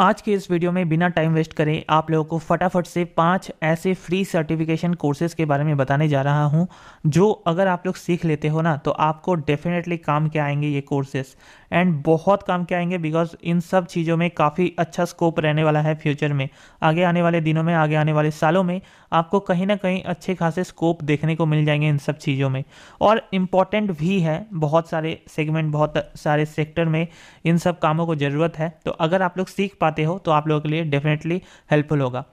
आज के इस वीडियो में बिना टाइम वेस्ट करें आप लोगों को फटाफट से पांच ऐसे फ्री सर्टिफिकेशन कोर्सेज के बारे में बताने जा रहा हूं जो अगर आप लोग सीख लेते हो ना तो आपको डेफिनेटली काम के आएंगे ये कोर्सेज एंड बहुत काम के आएंगे बिकॉज इन सब चीज़ों में काफ़ी अच्छा स्कोप रहने वाला है फ्यूचर में आगे आने वाले दिनों में आगे आने वाले सालों में आपको कहीं ना कहीं अच्छे खासे स्कोप देखने को मिल जाएंगे इन सब चीज़ों में और इम्पॉर्टेंट भी है बहुत सारे सेगमेंट बहुत सारे सेक्टर में इन सब कामों को ज़रूरत है तो अगर आप लोग सीख पाते हो तो आप लोगों के लिए डेफिनेटली हेल्पफुल होगा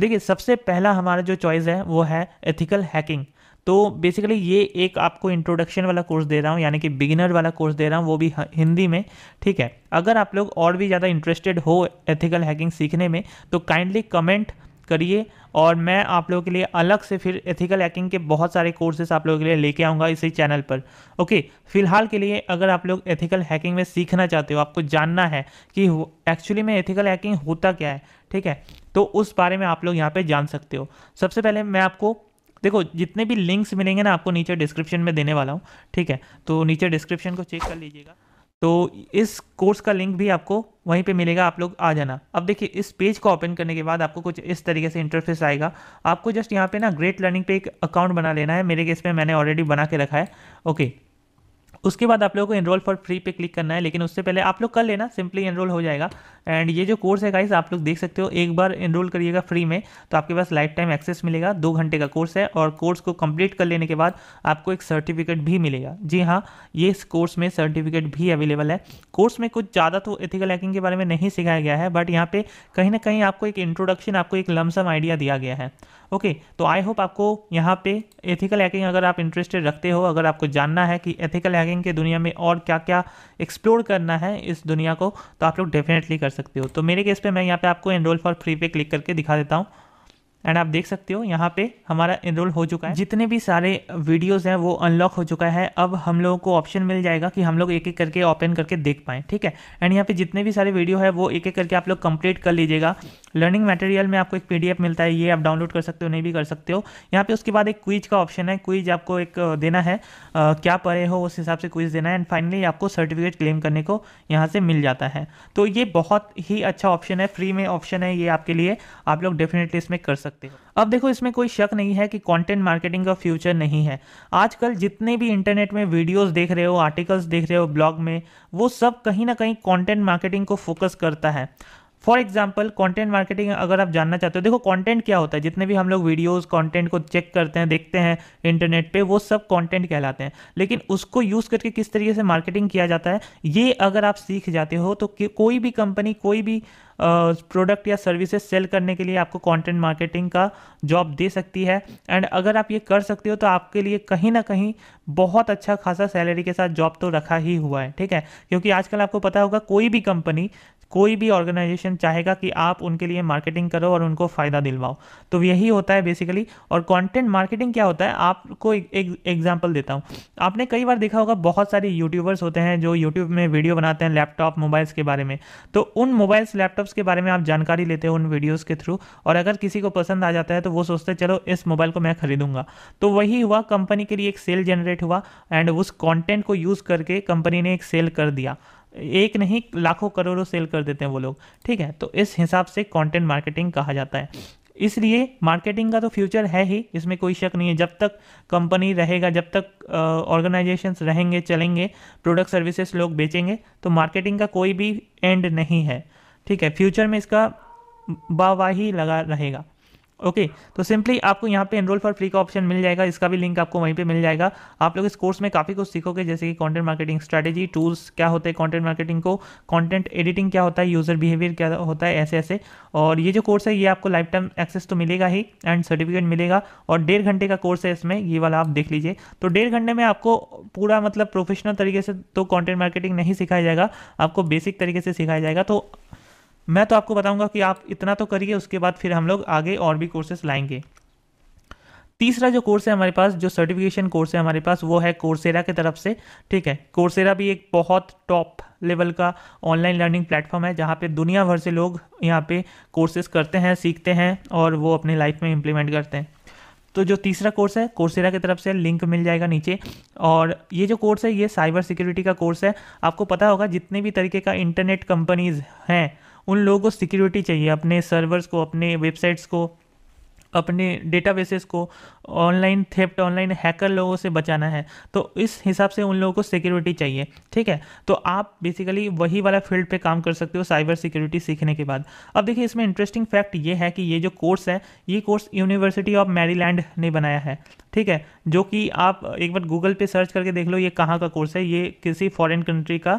देखिए सबसे पहला हमारा जो चॉइस है वो है एथिकल हैकिंग तो बेसिकली ये एक आपको इंट्रोडक्शन वाला कोर्स दे रहा हूँ यानी कि बिगिनर वाला कोर्स दे रहा हूँ वो भी हिंदी में ठीक है अगर आप लोग और भी ज़्यादा इंटरेस्टेड हो एथिकल हैकिंग सीखने में तो काइंडली कमेंट करिए और मैं आप लोगों के लिए अलग से फिर एथिकल हैकिंग के बहुत सारे कोर्सेस आप लोगों के लिए लेके आऊँगा इसी चैनल पर ओके फिलहाल के लिए अगर आप लोग एथिकल हैकिंग में सीखना चाहते हो आपको जानना है कि एक्चुअली में एथिकल हैकिंग होता क्या है ठीक है तो उस बारे में आप लोग यहाँ पे जान सकते हो सबसे पहले मैं आपको देखो जितने भी लिंक्स मिलेंगे ना आपको नीचे डिस्क्रिप्शन में देने वाला हूँ ठीक है तो नीचे डिस्क्रिप्शन को चेक कर लीजिएगा तो इस कोर्स का लिंक भी आपको वहीं पे मिलेगा आप लोग आ जाना अब देखिए इस पेज को ओपन करने के बाद आपको कुछ इस तरीके से इंटरफेस आएगा आपको जस्ट यहाँ पे ना ग्रेट लर्निंग पे एक अकाउंट बना लेना है मेरे केस में मैंने ऑलरेडी बना के रखा है ओके उसके बाद आप लोगों को एनरोल फॉर फ्री पे क्लिक करना है लेकिन उससे पहले आप लोग कर लेना सिंपली एनरोल हो जाएगा एंड ये जो कोर्स है गाइस आप लोग देख सकते हो एक बार एनरोल करिएगा फ्री में तो आपके पास लाइफ टाइम एक्सेस मिलेगा दो घंटे का कोर्स है और कोर्स को कंप्लीट कर लेने के बाद आपको एक सर्टिफिकेट भी मिलेगा जी हाँ ये इस कोर्स में सर्टिफिकेट भी अवेलेबल है कोर्स में कुछ ज़्यादा तो एथिकल हैकिंग के बारे में नहीं सिखाया गया है बट यहाँ पे कहीं ना कहीं आपको एक इंट्रोडक्शन आपको एक लमसम आइडिया दिया गया है ओके तो आई होप आपको यहाँ पे एथिकल हैकिंग अगर आप इंटरेस्टेड रखते हो अगर आपको जानना है कि एथिकल हैकिंग के दुनिया में और क्या क्या एक्सप्लोर करना है इस दुनिया को तो आप लोग डेफिनेटली कर सकते हो तो मेरे केस पे मैं यहाँ पे आपको एनरोल फॉर फ्री पे क्लिक करके दिखा देता हूँ एंड आप देख सकते हो यहाँ पे हमारा इनरोल हो चुका है जितने भी सारे वीडियोस हैं वो अनलॉक हो चुका है अब हम लोगों को ऑप्शन मिल जाएगा कि हम लोग एक एक करके ओपन करके देख पाएँ ठीक है एंड यहाँ पे जितने भी सारे वीडियो है वो एक एक करके आप लोग कंप्लीट कर लीजिएगा लर्निंग मटेरियल में आपको एक पी मिलता है ये आप डाउनलोड कर सकते हो नहीं भी कर सकते हो यहाँ पे उसके बाद एक क्विज का ऑप्शन है क्विज आपको एक देना है आ, क्या पढ़े हो उस हिसाब से क्विज देना है एंड फाइनली आपको सर्टिफिकेट क्लेम करने को यहाँ से मिल जाता है तो ये बहुत ही अच्छा ऑप्शन है फ्री में ऑप्शन है ये आपके लिए आप लोग डेफिनेटली इसमें कर सकते सकते हो अब देखो इसमें कोई शक नहीं है कि कंटेंट मार्केटिंग का फ्यूचर नहीं है आजकल जितने भी इंटरनेट में वीडियोस देख रहे हो आर्टिकल्स देख रहे हो ब्लॉग में वो सब कहीं ना कहीं कंटेंट मार्केटिंग को फोकस करता है फॉर एग्जाम्पल कॉन्टेंट मार्केटिंग अगर आप जानना चाहते हो देखो कॉन्टेंट क्या होता है जितने भी हम लोग वीडियोज़ कॉन्टेंट को चेक करते हैं देखते हैं इंटरनेट पर वो सब कॉन्टेंट कहलाते हैं लेकिन उसको यूज़ करके किस तरीके से मार्केटिंग किया जाता है ये अगर आप सीख जाते हो तो कोई भी कंपनी कोई भी प्रोडक्ट या सर्विसेज सेल करने के लिए आपको कंटेंट मार्केटिंग का जॉब दे सकती है एंड अगर आप ये कर सकते हो तो आपके लिए कहीं ना कहीं बहुत अच्छा खासा सैलरी के साथ जॉब तो रखा ही हुआ है ठीक है क्योंकि आजकल आपको पता होगा कोई भी कंपनी कोई भी ऑर्गेनाइजेशन चाहेगा कि आप उनके लिए मार्केटिंग करो और उनको फ़ायदा दिलवाओ तो यही होता है बेसिकली और कंटेंट मार्केटिंग क्या होता है आपको एक एग्जांपल देता हूँ आपने कई बार देखा होगा बहुत सारे यूट्यूबर्स होते हैं जो यूट्यूब में वीडियो बनाते हैं लैपटॉप मोबाइल्स के बारे में तो उन मोबाइल्स लैपटॉप्स के बारे में आप जानकारी लेते हो उन वीडियोज़ के थ्रू और अगर किसी को पसंद आ जाता है तो वो सोचते चलो इस मोबाइल को मैं खरीदूंगा तो वही हुआ कंपनी के लिए एक सेल जनरेट हुआ एंड उस कॉन्टेंट को यूज़ करके कंपनी ने एक सेल कर दिया एक नहीं लाखों करोड़ों सेल कर देते हैं वो लोग ठीक है तो इस हिसाब से कंटेंट मार्केटिंग कहा जाता है इसलिए मार्केटिंग का तो फ्यूचर है ही इसमें कोई शक नहीं है जब तक कंपनी रहेगा जब तक uh, रहेंगे चलेंगे प्रोडक्ट सर्विसेज लोग बेचेंगे तो मार्केटिंग का कोई भी एंड नहीं है ठीक है फ्यूचर में इसका वाह लगा रहेगा ओके okay, तो सिंपली आपको यहाँ पे एनरोल फॉर फ्री का ऑप्शन मिल जाएगा इसका भी लिंक आपको वहीं पे मिल जाएगा आप लोग इस कोर्स में काफ़ी कुछ सीखोगे जैसे कि कंटेंट मार्केटिंग स्ट्रैटेजी टूल्स क्या होते हैं कंटेंट मार्केटिंग को कंटेंट एडिटिंग क्या होता है यूज़र बिहेवियर क्या होता है ऐसे ऐसे और ये जो कोर्स है ये आपको लाइफ टाइम एक्सेस तो मिलेगा ही एंड सर्टिफिकेट मिलेगा और डेढ़ घंटे का कोर्स है इसमें ये वाला आप देख लीजिए तो डेढ़ घंटे में आपको पूरा मतलब प्रोफेशनल तरीके से तो कॉन्टेंट मार्केटिंग नहीं सिखाया जाएगा आपको बेसिक तरीके से सिखाया जाएगा तो मैं तो आपको बताऊंगा कि आप इतना तो करिए उसके बाद फिर हम लोग आगे और भी कोर्सेस लाएंगे तीसरा जो कोर्स है हमारे पास जो सर्टिफिकेशन कोर्स है हमारे पास वो है कोर्सेरा की तरफ से ठीक है कोर्सेरा भी एक बहुत टॉप लेवल का ऑनलाइन लर्निंग प्लेटफॉर्म है जहाँ पे दुनिया भर से लोग यहाँ पे कोर्सेज करते हैं सीखते हैं और वो अपने लाइफ में इम्प्लीमेंट करते हैं तो जो तीसरा कोर्स है कोर्सेरा की तरफ से लिंक मिल जाएगा नीचे और ये जो कोर्स है ये साइबर सिक्योरिटी का कोर्स है आपको पता होगा जितने भी तरीके का इंटरनेट कंपनीज हैं उन लोगों को सिक्योरिटी चाहिए अपने सर्वर्स को अपने वेबसाइट्स को अपने डेटाबेसेस को ऑनलाइन थेप्ट ऑनलाइन हैकर लोगों से बचाना है तो इस हिसाब से उन लोगों को सिक्योरिटी चाहिए ठीक है तो आप बेसिकली वही वाला फील्ड पे काम कर सकते हो साइबर सिक्योरिटी सीखने के बाद अब देखिए इसमें इंटरेस्टिंग फैक्ट ये है कि ये जो कोर्स है ये कोर्स यूनिवर्सिटी ऑफ मैरीलैंड ने बनाया है ठीक है जो कि आप एक बार गूगल पे सर्च करके देख लो ये कहाँ का कोर्स है ये किसी फॉरेन कंट्री का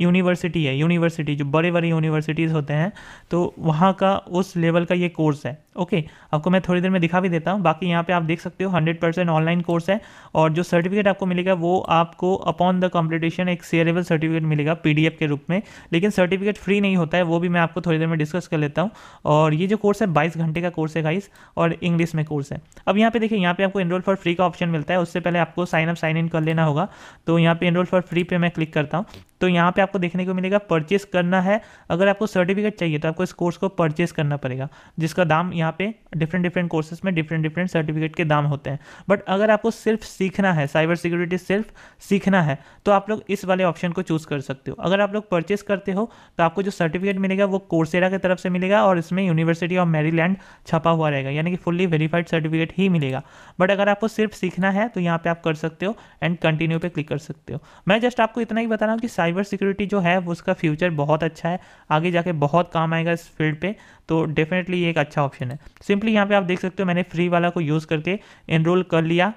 यूनिवर्सिटी है यूनिवर्सिटी जो बड़े बड़े यूनिवर्सिटीज़ होते हैं तो वहाँ का उस लेवल का ये कोर्स है ओके okay, आपको मैं थोड़ी देर में दिखा भी देता हूँ बाकी यहाँ पे आप देख सकते हो हंड्रेड परसेंट ऑनलाइन कोर्स है और जो सर्टिफिकेट आपको मिलेगा वो आपको अपॉन द कॉम्पिटिशन एक शेयरेबल सर्टिफिकेट मिलेगा पीडीएफ के रूप में लेकिन सर्टिफिकेट फ्री नहीं होता है वो भी मैं आपको थोड़ी देर में डिस्कस कर लेता हूँ और ये जो कोर्स है बाईस घंटे का कोर्स है गाइस और इंग्लिश में कोर्स है अब यहाँ पे देखिए यहाँ पे आपको एनरोल फॉर फ्री का ऑप्शन मिलता है उससे पहले आपको साइन अप साइन इन कर लेना होगा तो यहाँ पे एनरोल फॉर फ्री पे मैं क्लिक करता हूँ तो यहाँ पे आपको देखने को मिलेगा परचेस करना है अगर आपको सर्टिफिकेट चाहिए तो आपको इस कोर्स को परचेस करना पड़ेगा जिसका दाम यहाँ पे डिफरेंट डिफरेंट कोर्सेज में डिफरेंट डिफरेंट सर्टिफिकेट के दाम होते हैं बट अगर आपको सिर्फ सीखना है साइबर सिक्योरिटी सिर्फ सीखना है तो आप लोग इस वाले ऑप्शन को चूज़ कर सकते हो अगर आप लोग परचेस करते हो तो आपको जो सर्टिफिकेट मिलेगा वो कोर्सेरा की तरफ से मिलेगा और इसमें यूनिवर्सिटी ऑफ मेरीलैंड छपा हुआ रहेगा यानी कि फुल्ली वेरीफाइड सर्टिफिकेट ही मिलेगा बट अगर आपको सिर्फ सीखना है तो यहाँ पे आप कर सकते हो एंड कंटिन्यू पे क्लिक कर सकते हो मैं जस्ट आपको इतना ही बता रहा हूँ कि साइबर सिक्योरिटी जो है उसका फ्यूचर बहुत अच्छा है आगे जाके बहुत काम आएगा इस फील्ड पे तो डेफिनेटली ये एक अच्छा ऑप्शन है सिंपली यहाँ पे आप देख सकते हो मैंने फ्री वाला को यूज़ करके एनरोल कर लिया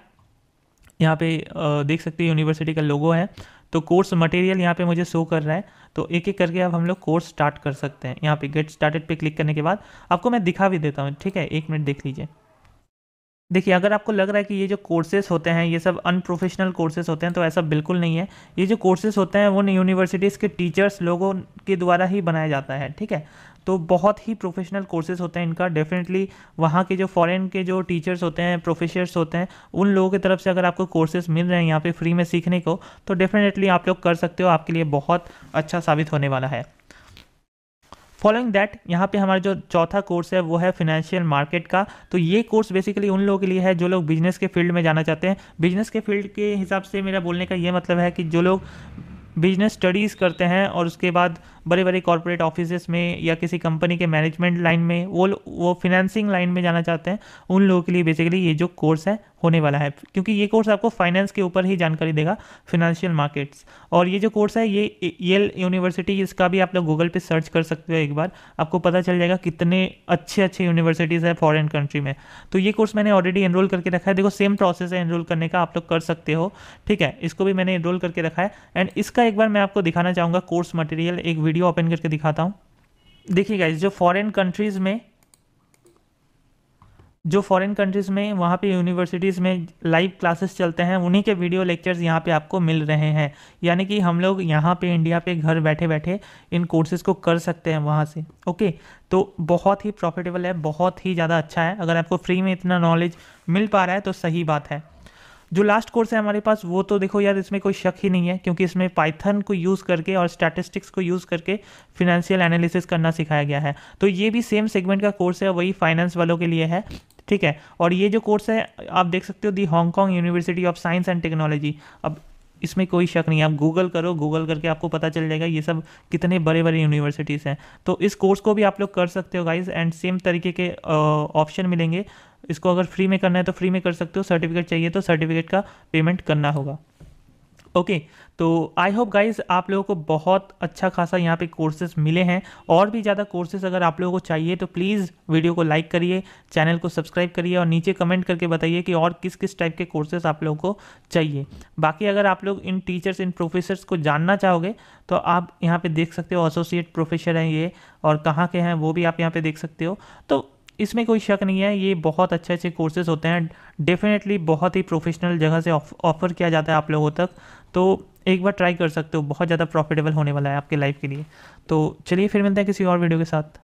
यहाँ पे देख सकते हो यूनिवर्सिटी का लोगो है तो कोर्स मटेरियल यहाँ पे मुझे शो कर रहा है तो एक एक करके अब हम लोग कोर्स स्टार्ट कर सकते हैं यहाँ पे गेट स्टार्टेड पे क्लिक करने के बाद आपको मैं दिखा भी देता हूँ ठीक है एक मिनट देख लीजिए देखिए अगर आपको लग रहा है कि ये जो कोर्सेज होते हैं ये सब अनप्रोफेशनल कोर्सेज होते हैं तो ऐसा बिल्कुल नहीं है ये जो कोर्सेज होते हैं वो यूनिवर्सिटीज़ के टीचर्स लोगों के द्वारा ही बनाया जाता है ठीक है तो बहुत ही प्रोफेशनल कोर्सेज होते हैं इनका डेफिनेटली वहाँ के जो फॉरेन के जो टीचर्स होते हैं प्रोफेसर्स होते हैं उन लोगों की तरफ से अगर आपको कोर्सेज मिल रहे हैं यहाँ पे फ्री में सीखने को तो डेफिनेटली आप लोग कर सकते हो आपके लिए बहुत अच्छा साबित होने वाला है फॉलोइंग दैट यहाँ पे हमारा जो चौथा कोर्स है वो है फिनेंशियल मार्केट का तो ये कोर्स बेसिकली उन लोगों के लिए है जो लोग बिजनेस के फील्ड में जाना चाहते हैं बिजनेस के फील्ड के हिसाब से मेरा बोलने का ये मतलब है कि जो लोग बिजनेस स्टडीज़ करते हैं और उसके बाद बड़े बड़े कॉरपोरेट ऑफिस में या किसी कंपनी के मैनेजमेंट लाइन में वो वो फिनेंसिंग लाइन में जाना चाहते हैं उन लोगों के लिए बेसिकली ये जो कोर्स है होने वाला है क्योंकि ये कोर्स आपको फाइनेंस के ऊपर ही जानकारी देगा फिनेंशियल मार्केट्स और ये जो कोर्स है ये येल यूनिवर्सिटी इसका भी आप लोग गूगल पे सर्च कर सकते हो एक बार आपको पता चल जाएगा कितने अच्छे अच्छे यूनिवर्सिटीज़ है फॉरेन कंट्री में तो ये कोर्स मैंने ऑलरेडी एनरोल करके रखा है देखो सेम प्रोसेस है एनरोल करने का आप लोग कर सकते हो ठीक है इसको भी मैंने एनरोल करके रखा है एंड इसका एक बार मैं आपको दिखाना चाहूँगा कोर्स मटेरियल एक वीडियो वीडियो ओपन करके दिखाता हूँ देखिए गाइज जो फॉरेन कंट्रीज़ में जो फॉरेन कंट्रीज़ में वहाँ पे यूनिवर्सिटीज़ में लाइव क्लासेस चलते हैं उन्हीं के वीडियो लेक्चर्स यहाँ पे आपको मिल रहे हैं यानी कि हम लोग यहाँ पे इंडिया पे घर बैठे बैठे इन कोर्सेज़ को कर सकते हैं वहाँ से ओके तो बहुत ही प्रॉफिटेबल है बहुत ही ज़्यादा अच्छा है अगर आपको फ्री में इतना नॉलेज मिल पा रहा है तो सही बात है जो लास्ट कोर्स है हमारे पास वो तो देखो यार इसमें कोई शक ही नहीं है क्योंकि इसमें पाइथन को यूज़ करके और स्टैटिस्टिक्स को यूज़ करके फिनेंशियल एनालिसिस करना सिखाया गया है तो ये भी सेम सेगमेंट का कोर्स है वही फाइनेंस वालों के लिए है ठीक है और ये जो कोर्स है आप देख सकते हो the Hong Kong university of science and technology अब इसमें कोई शक नहीं है आप गूगल करो गूगल करके आपको पता चल जाएगा ये सब कितने बड़े बड़े यूनिवर्सिटीज़ हैं तो इस कोर्स को भी आप लोग कर सकते हो गाइज एंड सेम तरीके के ऑप्शन मिलेंगे इसको अगर फ्री में करना है तो फ्री में कर सकते हो सर्टिफिकेट चाहिए तो सर्टिफिकेट का पेमेंट करना होगा ओके okay, तो आई होप गाइज आप लोगों को बहुत अच्छा खासा यहाँ पे कोर्सेज मिले हैं और भी ज़्यादा कोर्सेज अगर आप लोगों को चाहिए तो प्लीज़ वीडियो को लाइक करिए चैनल को सब्सक्राइब करिए और नीचे कमेंट करके बताइए कि और किस किस टाइप के कोर्सेज आप लोगों को चाहिए बाकी अगर आप लोग इन टीचर्स इन प्रोफेसर्स को जानना चाहोगे तो आप यहाँ पर देख सकते हो एसोसिएट प्रोफेसर हैं ये और कहाँ के हैं वो भी आप यहाँ पर देख सकते हो तो इसमें कोई शक नहीं है ये बहुत अच्छे अच्छे कोर्सेज होते हैं डेफिनेटली बहुत ही प्रोफेशनल जगह से ऑफर किया जाता है आप लोगों तक तो एक बार ट्राई कर सकते हो बहुत ज़्यादा प्रॉफिटेबल होने वाला है आपके लाइफ के लिए तो चलिए फिर मिलते हैं किसी और वीडियो के साथ